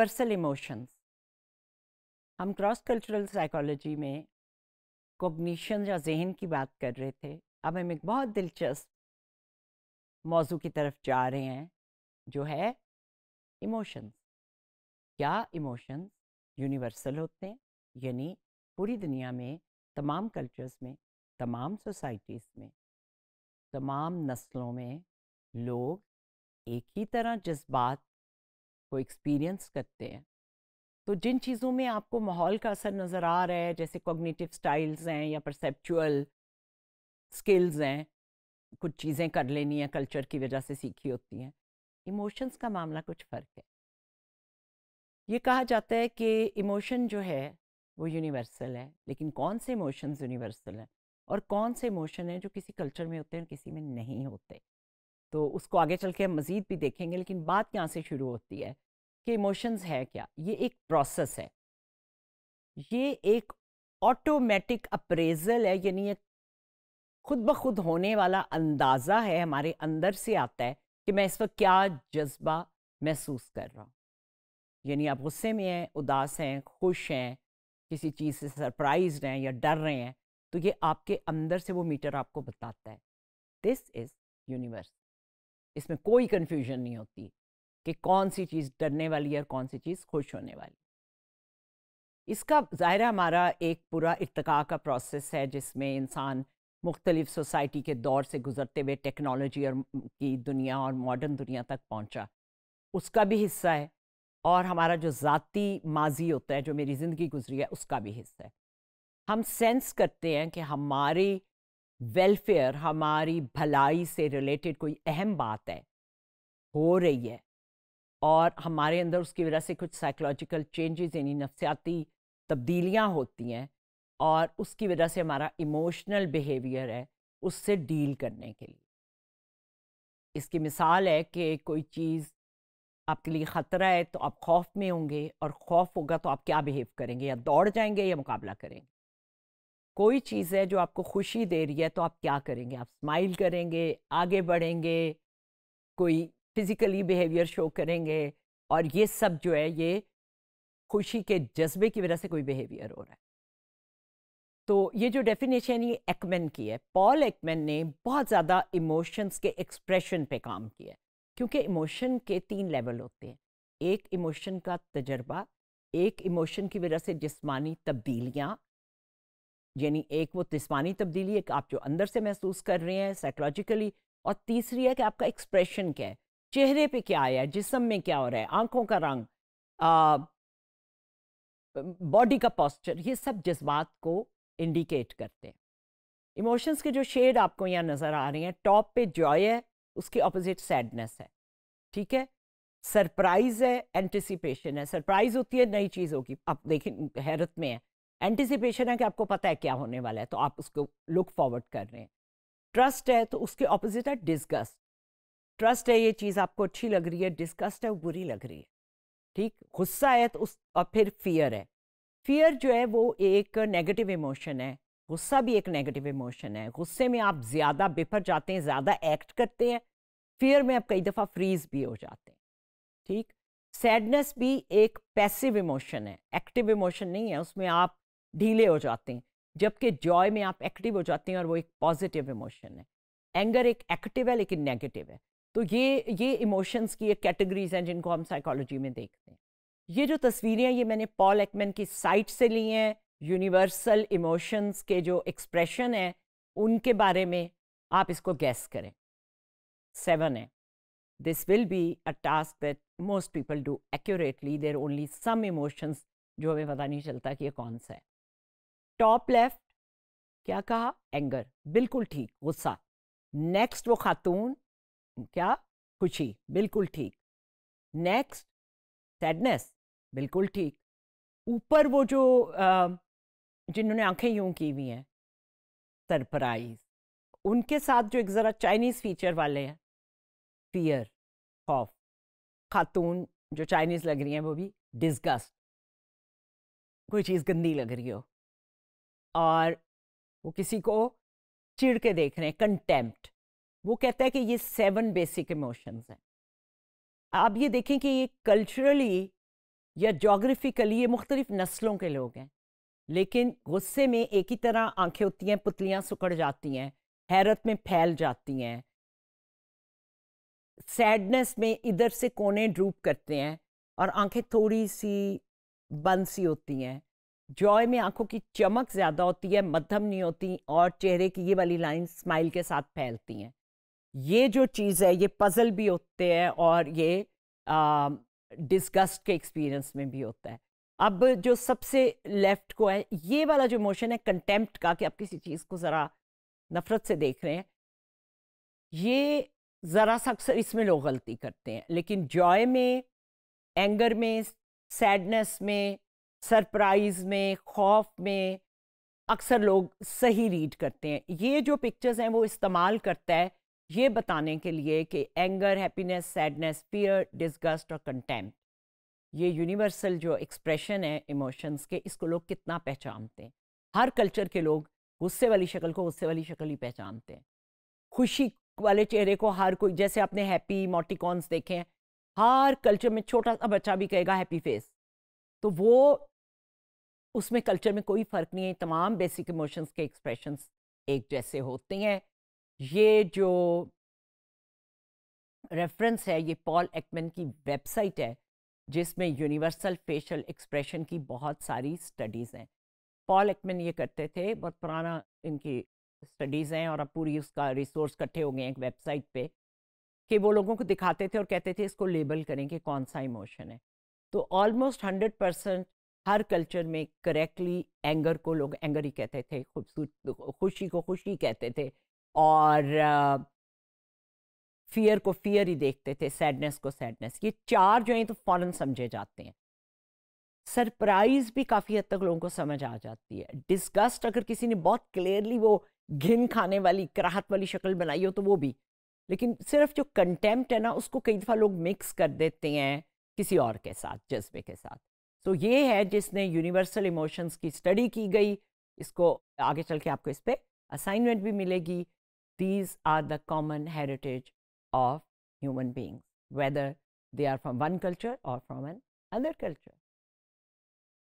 Universal emotions हम cross cultural psychology में cognition या जहन की बात कर रहे थे अब हम एक बहुत दिलचस्प मौजू की तरफ जा रहे हैं जो है इमोशंस क्या इमोशंस यूनिवर्सल होते हैं यानी पूरी दुनिया में तमाम कल्चर्स में तमाम सोसाइटीज़ में तमाम नस्लों में लोग एक ही तरह जज्बात को एक्सपीरियंस करते हैं तो जिन चीज़ों में आपको माहौल का असर नज़र आ रहा है जैसे कॉग्निटिव स्टाइल्स हैं या परसेप्चुअल स्किल्स हैं कुछ चीज़ें कर लेनी है कल्चर की वजह से सीखी होती हैं इमोशंस का मामला कुछ फ़र्क है ये कहा जाता है कि इमोशन जो है वो यूनिवर्सल है लेकिन कौन से इमोशंस यूनिवर्सल हैं और कौन से इमोशन हैं जो किसी कल्चर में होते हैं और किसी में नहीं होते तो उसको आगे चल के हम मज़ीद भी देखेंगे लेकिन बात यहाँ से शुरू होती है कि इमोशंस है क्या ये एक प्रोसेस है ये एक ऑटोमेटिक अप्रेजल है यानी ये खुद ब खुद होने वाला अंदाज़ा है हमारे अंदर से आता है कि मैं इस वक्त क्या जज्बा महसूस कर रहा हूँ यानी आप गुस्से में हैं उदास हैं खुश हैं किसी चीज़ से सरप्राइज हैं या डर रहे हैं तो ये आपके अंदर से वो मीटर आपको बताता है दिस इज़ यूनिवर्स इसमें कोई कन्फ्यूजन नहीं होती कि कौन सी चीज़ डरने वाली है और कौन सी चीज़ खुश होने वाली इसका ज़ाहिर हमारा एक पूरा इरतका का प्रोसेस है जिसमें इंसान मुख्तलिफ सोसाइटी के दौर से गुजरते हुए टेक्नोलॉजी और की दुनिया और मॉडर्न दुनिया तक पहुंचा उसका भी हिस्सा है और हमारा जो ज़ाती माजी होता है जो मेरी ज़िंदगी गुजरी है उसका भी हिस्सा है हम सेंस करते हैं कि हमारी वेलफेयर हमारी भलाई से रिलेटेड कोई अहम बात है हो रही है और हमारे अंदर उसकी वजह से कुछ साइकोलॉजिकल चेंजेस यानी नफसियाती तब्दीलियाँ होती हैं और उसकी वजह से हमारा इमोशनल बिहेवियर है उससे डील करने के लिए इसकी मिसाल है कि कोई चीज़ आपके लिए ख़तरा है तो आप खौफ में होंगे और खौफ होगा तो आप क्या बिहेव करेंगे या दौड़ जाएंगे या मुकाबला करेंगे कोई चीज़ है जो आपको खुशी दे रही है तो आप क्या करेंगे आप स्माइल करेंगे आगे बढ़ेंगे कोई फिज़िकली बिहेवियर शो करेंगे और ये सब जो है ये खुशी के जज्बे की वजह से कोई बिहेवियर हो रहा है तो ये जो डेफिनेशन ये एक्मैन की है पॉल एक्मेन ने बहुत ज़्यादा इमोशंस के एक्सप्रेशन पे काम किया है क्योंकि इमोशन के तीन लेवल होते हैं एक इमोशन का तजर्बा एक इमोशन की वजह से जिस्मानी तब्दीलियाँ यानी एक वो जिसमानी तब्दीली एक आप जो अंदर से महसूस कर रहे हैं साइकोलॉजिकली और तीसरी है कि आपका एक्सप्रेशन क्या है चेहरे पे क्या आया है जिसम में क्या हो रहा है आंखों का रंग बॉडी का पॉस्चर ये सब जज्बात को इंडिकेट करते हैं इमोशंस के जो शेड आपको यहाँ नज़र आ रहे हैं टॉप पे जॉय है उसके ऑपोजिट सैडनेस है ठीक है सरप्राइज है एंटिसिपेशन है सरप्राइज होती है नई चीज़ होगी आप देखें हैरत में है एंटिसिपेशन है कि आपको पता है क्या होने वाला है तो आप उसको लुक फॉरवर्ड कर रहे हैं ट्रस्ट है तो उसके ऑपोजिट है डिस्गस्ट ट्रस्ट है ये चीज़ आपको अच्छी लग रही है डिस्कस्ट है बुरी लग रही है ठीक गुस्सा है तो उस और फिर फियर है फियर जो है वो एक नेगेटिव इमोशन है गुस्सा भी एक नेगेटिव इमोशन है गुस्से में आप ज़्यादा बिफर जाते हैं ज़्यादा एक्ट करते हैं फियर में आप कई दफ़ा फ्रीज भी हो जाते हैं ठीक सैडनेस भी एक पैसिव इमोशन है एक्टिव इमोशन नहीं है उसमें आप ढीले हो जाते हैं जबकि जॉय में आप एक्टिव हो जाते हैं और वो एक पॉजिटिव इमोशन है एंगर एक एक्टिव है लेकिन नेगेटिव है तो ये ये इमोशंस की एक कैटेगरीज हैं जिनको हम साइकोलॉजी में देखते हैं ये जो तस्वीरें ये मैंने पॉल एक्मैन की साइट से ली हैं यूनिवर्सल इमोशंस के जो एक्सप्रेशन हैं उनके बारे में आप इसको गैस करें सेवन है this will be a task that most people do accurately there only some emotions जो हमें पता नहीं चलता कि ये कौन सा है टॉप लेफ्ट क्या कहा एंगर बिल्कुल ठीक गुस्सा नेक्स्ट वो खातून क्या खुशी बिल्कुल ठीक नेक्स्ट सैडनेस बिल्कुल ठीक ऊपर वो जो जिन्होंने आंखें यूं की हुई हैं सरप्राइज उनके साथ जो एक ज़रा चाइनीज़ फीचर वाले हैं फियर खौफ खातून जो चाइनीज़ लग रही हैं वो भी डिस्गस्ट कोई चीज़ गंदी लग रही हो और वो किसी को चिड़ के देख रहे हैं कंटेम्प्ट वो कहता है कि ये सेवन बेसिक इमोशंस हैं आप ये देखें कि ये कल्चरली या जोग्राफिकली ये मुख्तलिफ नस्लों के लोग हैं लेकिन गुस्से में एक ही तरह आंखें होती हैं पुतलियाँ सुकड़ जाती हैं हैरत में फैल जाती हैं सैडनेस में इधर से कोने ड्रूप करते हैं और आंखें थोड़ी सी बंद सी होती हैं जॉय में आंखों की चमक ज़्यादा होती है मध्यम नहीं होती और चेहरे की ये वाली लाइन स्माइल के साथ फैलती हैं ये जो चीज़ है ये पज़ल भी होते हैं और ये डिस्गस्ट के एक्सपीरियंस में भी होता है अब जो सबसे लेफ्ट को है ये वाला जो मोशन है कंटेम्प्ट का कि आप किसी चीज़ को ज़रा नफ़रत से देख रहे हैं ये ज़रा सा अक्सर इसमें लोग गलती करते हैं लेकिन जॉय में एंगर में सैडनेस में सरप्राइज में खौफ में अक्सर लोग सही रीड करते हैं ये जो पिक्चर्स हैं वो इस्तेमाल करता है ये बताने के लिए कि anger happiness sadness fear disgust और कंटेम ये यूनिवर्सल जो एक्सप्रेशन है इमोशंस के इसको लोग कितना पहचानते हैं हर कल्चर के लोग गुस्से वाली शक्ल को गुस्से वाली शक्ल ही पहचानते हैं खुशी वाले चेहरे को हर कोई जैसे आपने हैप्पी मोटिकॉन्स देखे हैं हर कल्चर में छोटा सा बच्चा भी कहेगा हैप्पी फेस तो वो उसमें कल्चर में कोई फ़र्क नहीं है तमाम बेसिक इमोशंस के एक्सप्रेशंस एक जैसे होते हैं ये जो रेफरेंस है ये पॉल एक्मेन की वेबसाइट है जिसमें यूनिवर्सल फेशियल एक्सप्रेशन की बहुत सारी स्टडीज़ हैं पॉल एक्मेन ये करते थे बहुत पुराना इनकी स्टडीज़ हैं और अब पूरी उसका रिसोर्स इकट्ठे हो गए हैं एक वेबसाइट पे कि वो लोगों को दिखाते थे और कहते थे इसको लेबल करें कि कौन सा इमोशन है तो ऑलमोस्ट हंड्रेड परसेंट हर कल्चर में करेक्टली एंगर को लोग एंगर ही कहते थे खूबसूरत खुशी को खुशी कहते थे और फियर को फियर ही देखते थे सैडनेस को सैडनेस ये चार जो हैं तो फ़ौरन समझे जाते हैं सरप्राइज भी काफ़ी हद तक लोगों को समझ आ जाती है डिस्गस्ट अगर किसी ने बहुत क्लियरली वो घिन खाने वाली कराहत वाली शक्ल बनाई हो तो वो भी लेकिन सिर्फ जो कंटेम्प्ट है ना उसको कई दफ़ा लोग मिक्स कर देते हैं किसी और के साथ जज्बे के साथ तो ये है जिसने यूनिवर्सल इमोशंस की स्टडी की गई इसको आगे चल के आपको इस पर असाइनमेंट भी मिलेगी These are the common heritage of human beings, whether they are from one culture or from another culture.